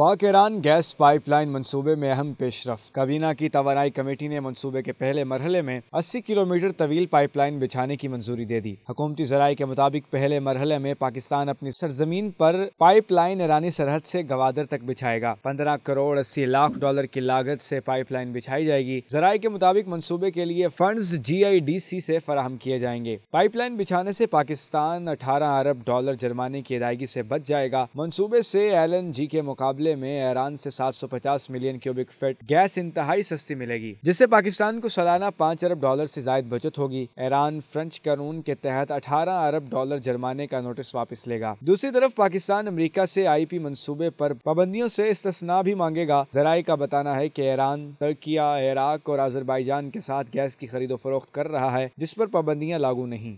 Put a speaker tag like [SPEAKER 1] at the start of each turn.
[SPEAKER 1] पाक Iran gas pipeline मंसूबे में अहम पेशरफ काबीना की तोानाई कमेटी ने मंसूबे के पहले मरहले में 80 किलोमीटर तवील पाइपलाइन बिछाने की मंजूरी दे दी हुकूमती जराये के मुताबिक पहले मरहले में पाकिस्तान अपनी सरजमीन पर पाइपलाइन ईरानी सरहद से गवादर तक बिछाएगा पंद्रह करोड़ अस्सी लाख डॉलर की लागत से पाइपलाइन बिछाई जाएगी जराये के मुताबिक मनसूबे के लिए fund ji I D C ऐसी फराहम किए जाएंगे पाइपलाइन बिछाने से पाकिस्तान अठारह अरब डॉलर जुर्माने की अदायगी से बच जाएगा मनसूबे से एल एन जी के मुकाबले मुकाबले में ईरान से 750 मिलियन क्यूबिक फिट गैस इंतहाई सस्ती मिलेगी जिससे पाकिस्तान को सालाना पाँच अरब डॉलर से जायद बचत होगी ईरान फ्रेंच कानून के तहत अठारह अरब डॉलर जर्माने का नोटिस वापस लेगा दूसरी तरफ पाकिस्तान अमरीका से आईपी मंसूबे पर पाबंदियों से इस्तना भी मांगेगा जराये का बताना है की ईरान तर्किया इराक और आजरबाईजान के साथ गैस की खरीदो फरोख्त कर रहा है जिस पर पाबंदियाँ लागू नहीं